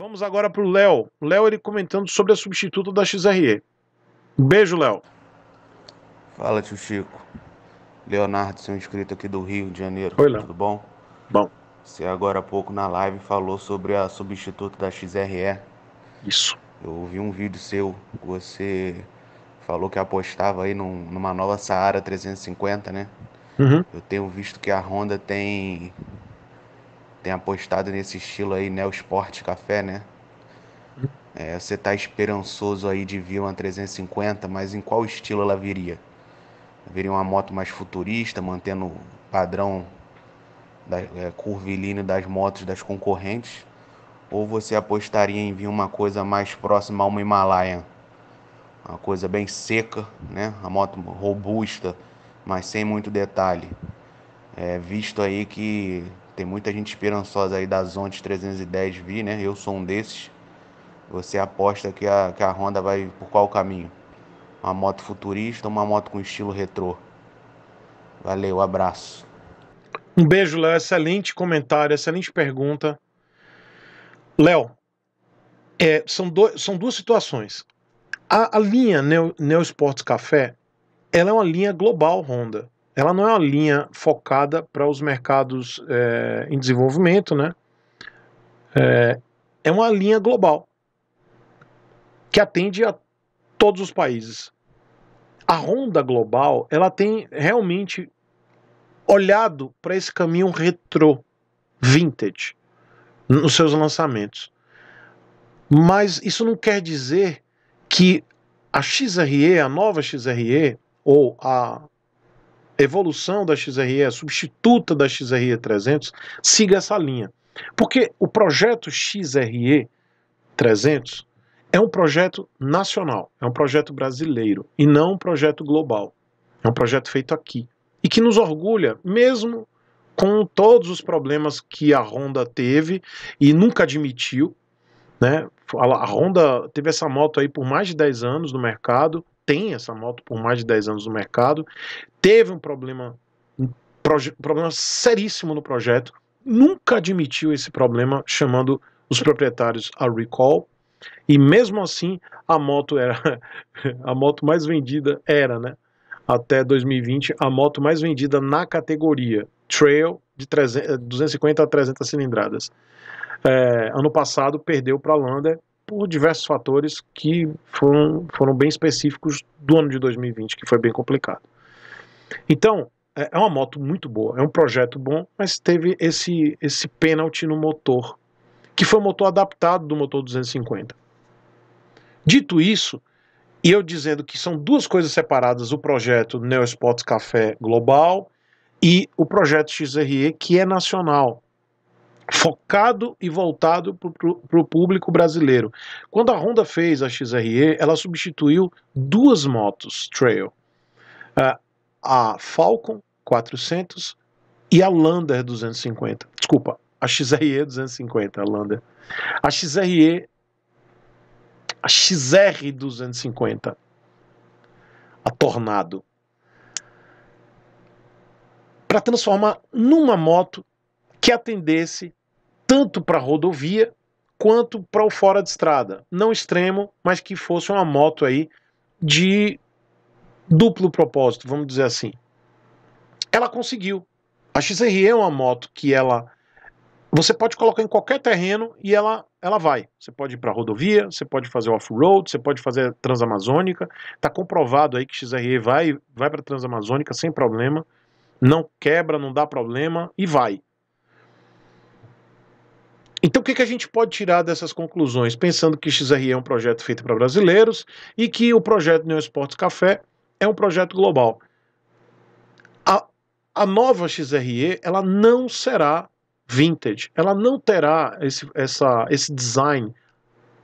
Vamos agora para o Léo. Léo ele comentando sobre a substituta da XRE. Beijo, Léo. Fala, tio Chico. Leonardo, seu inscrito aqui do Rio de Janeiro. Oi, Léo. Tudo bom? Bom. Você agora há pouco na live falou sobre a substituta da XRE. Isso. Eu ouvi um vídeo seu, você falou que apostava aí num, numa nova Saara 350, né? Uhum. Eu tenho visto que a Honda tem tem apostado nesse estilo aí, né? O Sport Café, né? É, você tá esperançoso aí de vir uma 350, mas em qual estilo ela viria? Viria uma moto mais futurista, mantendo o padrão da, é, curvilíneo das motos das concorrentes? Ou você apostaria em vir uma coisa mais próxima a uma Himalayan? Uma coisa bem seca, né? A moto robusta, mas sem muito detalhe. É, visto aí que tem muita gente esperançosa aí da Zonte 310 vi, né? Eu sou um desses. Você aposta que a, que a Honda vai por qual caminho? Uma moto futurista, ou uma moto com estilo retrô. Valeu, abraço. Um beijo, Léo. Excelente comentário, excelente pergunta. Léo, é, são, são duas situações. A, a linha Neo, Neo Sports Café ela é uma linha global Honda ela não é uma linha focada para os mercados é, em desenvolvimento, né? É, é uma linha global que atende a todos os países. A Honda Global, ela tem realmente olhado para esse caminho retro vintage, nos seus lançamentos. Mas isso não quer dizer que a XRE, a nova XRE, ou a evolução da XRE, a substituta da XRE 300, siga essa linha. Porque o projeto XRE 300 é um projeto nacional, é um projeto brasileiro e não um projeto global. É um projeto feito aqui e que nos orgulha, mesmo com todos os problemas que a Honda teve e nunca admitiu. Né? A Honda teve essa moto aí por mais de 10 anos no mercado, tem essa moto por mais de 10 anos no mercado, teve um problema, um problema seríssimo no projeto, nunca admitiu esse problema, chamando os proprietários a recall. E mesmo assim, a moto era a moto mais vendida era, né? Até 2020, a moto mais vendida na categoria Trail de 300, 250 eh, a 300 cilindradas. É, ano passado perdeu para a Lander por diversos fatores que foram, foram bem específicos do ano de 2020, que foi bem complicado. Então, é, é uma moto muito boa, é um projeto bom, mas teve esse, esse pênalti no motor, que foi um motor adaptado do motor 250. Dito isso, e eu dizendo que são duas coisas separadas, o projeto Neo Sports Café Global e o projeto XRE, que é nacional focado e voltado para o público brasileiro. Quando a Honda fez a XRE, ela substituiu duas motos trail, é, a Falcon 400 e a Lander 250. Desculpa, a XRE 250, a Lander. A XRE, a XR 250, a Tornado. Para transformar numa moto que atendesse tanto para rodovia quanto para o fora de estrada. Não extremo, mas que fosse uma moto aí de duplo propósito, vamos dizer assim. Ela conseguiu. A XRE é uma moto que ela você pode colocar em qualquer terreno e ela ela vai. Você pode ir para rodovia, você pode fazer off-road, você pode fazer transamazônica. Está comprovado aí que XRE vai vai para transamazônica sem problema, não quebra, não dá problema e vai. Então, o que, que a gente pode tirar dessas conclusões? Pensando que XRE é um projeto feito para brasileiros e que o projeto Neon Sports Café é um projeto global. A, a nova XRE ela não será vintage, ela não terá esse, essa, esse design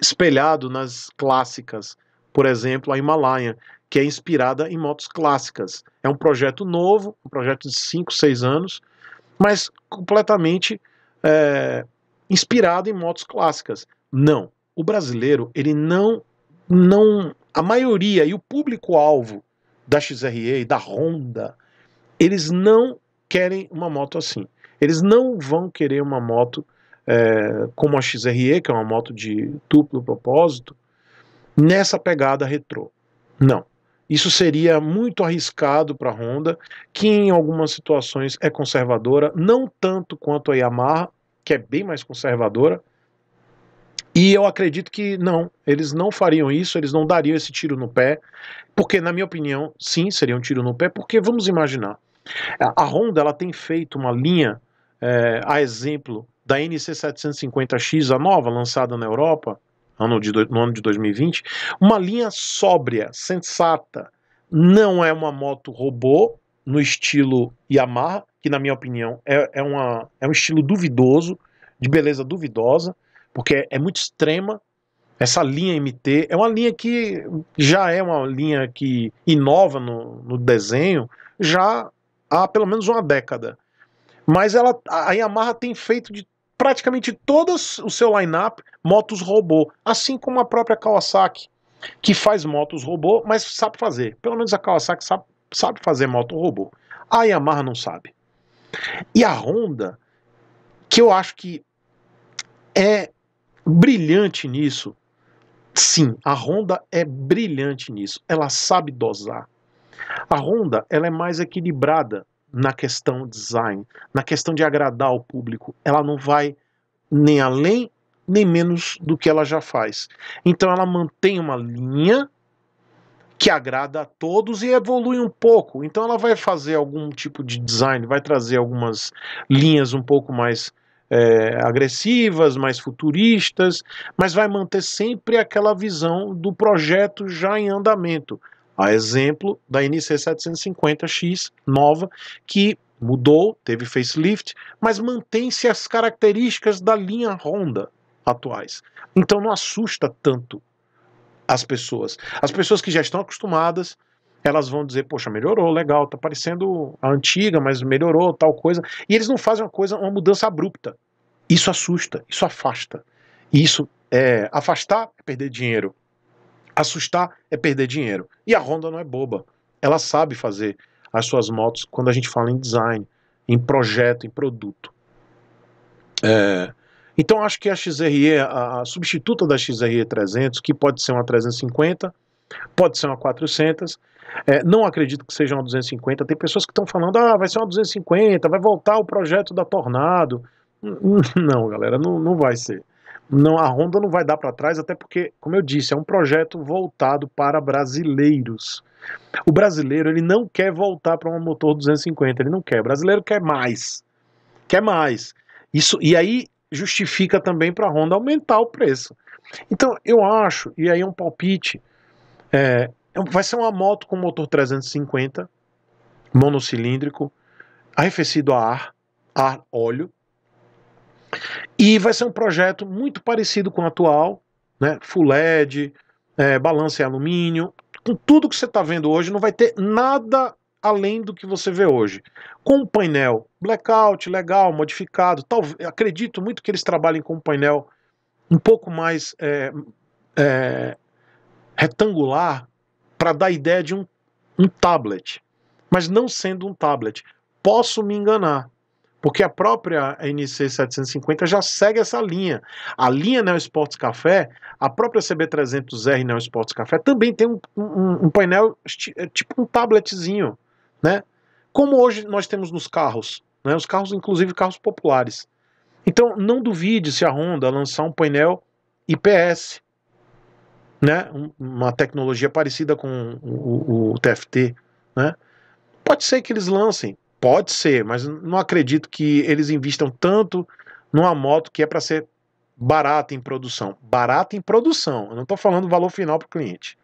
espelhado nas clássicas, por exemplo, a Himalaia, que é inspirada em motos clássicas. É um projeto novo, um projeto de 5, 6 anos, mas completamente é, inspirado em motos clássicas. Não. O brasileiro, ele não. não a maioria e o público-alvo da XRE e da Honda, eles não querem uma moto assim. Eles não vão querer uma moto é, como a XRE, que é uma moto de duplo propósito, nessa pegada retrô. Não. Isso seria muito arriscado para a Honda, que em algumas situações é conservadora, não tanto quanto a Yamaha, que é bem mais conservadora. E eu acredito que não, eles não fariam isso, eles não dariam esse tiro no pé, porque, na minha opinião, sim, seria um tiro no pé, porque vamos imaginar. A Honda ela tem feito uma linha, é, a exemplo da NC750X, a nova, lançada na Europa ano de, no ano de 2020, uma linha sóbria, sensata. Não é uma moto robô no estilo Yamaha, que na minha opinião é, é, uma, é um estilo duvidoso, de beleza duvidosa, porque é muito extrema. Essa linha MT é uma linha que já é uma linha que inova no, no desenho já há pelo menos uma década. Mas ela, a Yamaha tem feito de praticamente todo o seu line-up motos robô, assim como a própria Kawasaki, que faz motos robô, mas sabe fazer. Pelo menos a Kawasaki sabe, sabe fazer moto robô. A Yamaha não sabe. E a Honda, que eu acho que é brilhante nisso. Sim, a Honda é brilhante nisso. Ela sabe dosar. A Honda, ela é mais equilibrada na questão design, na questão de agradar o público. Ela não vai nem além nem menos do que ela já faz. Então ela mantém uma linha que agrada a todos e evolui um pouco. Então ela vai fazer algum tipo de design, vai trazer algumas linhas um pouco mais é, agressivas, mais futuristas, mas vai manter sempre aquela visão do projeto já em andamento. A exemplo da NC750X nova, que mudou, teve facelift, mas mantém-se as características da linha Honda atuais. Então não assusta tanto as pessoas. As pessoas que já estão acostumadas, elas vão dizer, poxa, melhorou, legal, tá parecendo a antiga, mas melhorou, tal coisa. E eles não fazem uma coisa, uma mudança abrupta. Isso assusta, isso afasta. Isso é afastar é perder dinheiro. Assustar é perder dinheiro. E a Honda não é boba. Ela sabe fazer as suas motos quando a gente fala em design, em projeto, em produto. É, então acho que a XRE, a, a substituta da XRE 300, que pode ser uma 350, pode ser uma 400, é, não acredito que seja uma 250. Tem pessoas que estão falando, ah, vai ser uma 250, vai voltar o projeto da Tornado. Hum, hum, não, galera, não, não vai ser. Não, a Honda não vai dar para trás, até porque, como eu disse, é um projeto voltado para brasileiros. O brasileiro ele não quer voltar para um motor 250, ele não quer. O brasileiro quer mais, quer mais. Isso e aí justifica também para a Honda aumentar o preço. Então eu acho, e aí é um palpite, é, é vai ser uma moto com motor 350, monocilíndrico, arrefecido a ar, ar óleo, e vai ser um projeto muito parecido com o atual, né? Full LED, é, balança em alumínio, com tudo que você está vendo hoje, não vai ter nada além do que você vê hoje. Com um painel blackout, legal, modificado, tal, acredito muito que eles trabalhem com um painel um pouco mais é, é, retangular para dar a ideia de um, um tablet. Mas não sendo um tablet. Posso me enganar, porque a própria NC 750 já segue essa linha. A linha Neo Sports Café, a própria CB300R Neo Sports Café também tem um, um, um painel é, tipo um tabletzinho né? Como hoje nós temos nos carros, né? Os carros, inclusive carros populares. Então, não duvide se a Honda lançar um painel IPS, né? Uma tecnologia parecida com o, o, o TFT, né? Pode ser que eles lancem, pode ser, mas não acredito que eles invistam tanto numa moto que é para ser barata em produção. Barata em produção, eu não estou falando valor final para o cliente.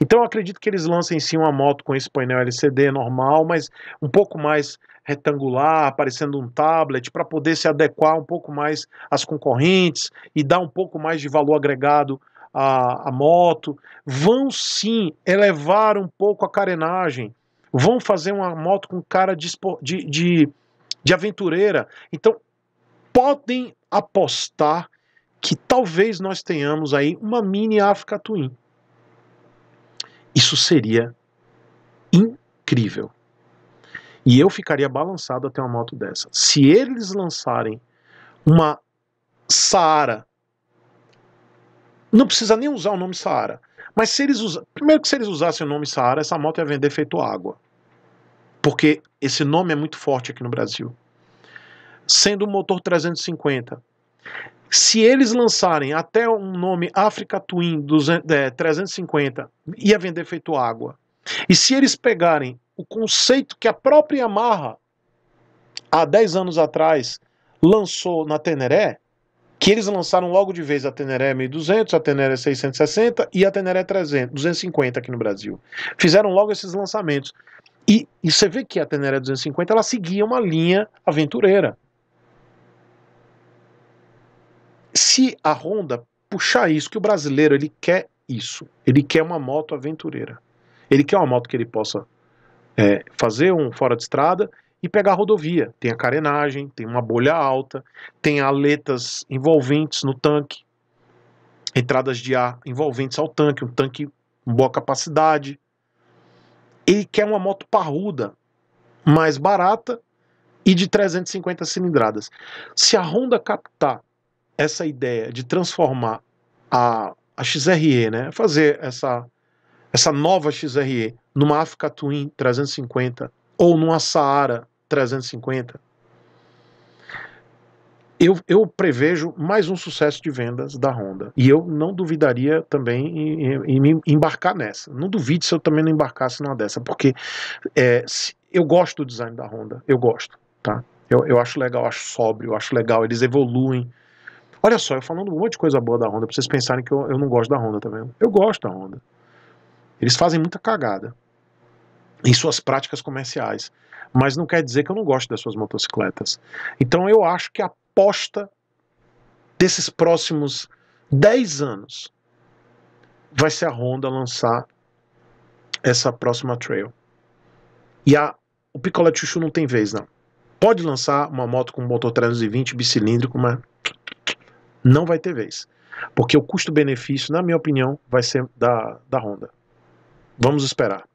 Então eu acredito que eles lancem sim uma moto com esse painel LCD normal, mas um pouco mais retangular, parecendo um tablet, para poder se adequar um pouco mais às concorrentes e dar um pouco mais de valor agregado à, à moto. Vão sim elevar um pouco a carenagem, vão fazer uma moto com cara de, de, de, de aventureira. Então podem apostar que talvez nós tenhamos aí uma mini Africa Twin. Isso seria incrível. E eu ficaria balançado até uma moto dessa. Se eles lançarem uma Saara, não precisa nem usar o nome Saara, mas se eles usa... primeiro que se eles usassem o nome Saara, essa moto ia vender feito água. Porque esse nome é muito forte aqui no Brasil. Sendo um motor 350, se eles lançarem até um nome Africa Twin 200, é, 350, ia é vender feito água. E se eles pegarem o conceito que a própria Yamaha, há 10 anos atrás, lançou na Teneré, que eles lançaram logo de vez a Teneré 1200, a Teneré 660 e a Teneré 300, 250 aqui no Brasil. Fizeram logo esses lançamentos. E, e você vê que a Teneré 250 ela seguia uma linha aventureira. Se a Honda puxar isso, que o brasileiro ele quer isso, ele quer uma moto aventureira, ele quer uma moto que ele possa é, fazer um fora de estrada e pegar a rodovia. Tem a carenagem, tem uma bolha alta, tem aletas envolventes no tanque, entradas de ar envolventes ao tanque, um tanque com boa capacidade. Ele quer uma moto parruda, mais barata e de 350 cilindradas. Se a Honda captar essa ideia de transformar a, a XRE, né, fazer essa, essa nova XRE numa Africa Twin 350 ou numa Saara 350, eu, eu, prevejo mais um sucesso de vendas da Honda. E eu não duvidaria também em, em, em embarcar nessa. Não duvide se eu também não embarcasse numa dessa, porque é, se, eu gosto do design da Honda, eu gosto, tá? Eu, eu acho legal, eu acho sóbrio, eu acho legal, eles evoluem Olha só, eu falando um monte de coisa boa da Honda, pra vocês pensarem que eu, eu não gosto da Honda, tá vendo? Eu gosto da Honda. Eles fazem muita cagada em suas práticas comerciais, mas não quer dizer que eu não gosto das suas motocicletas. Então eu acho que a aposta desses próximos 10 anos vai ser a Honda lançar essa próxima Trail. E a, o Picolé Chuchu não tem vez, não. Pode lançar uma moto com motor 320 bicilíndrico, mas não vai ter vez. Porque o custo-benefício, na minha opinião, vai ser da, da Honda. Vamos esperar.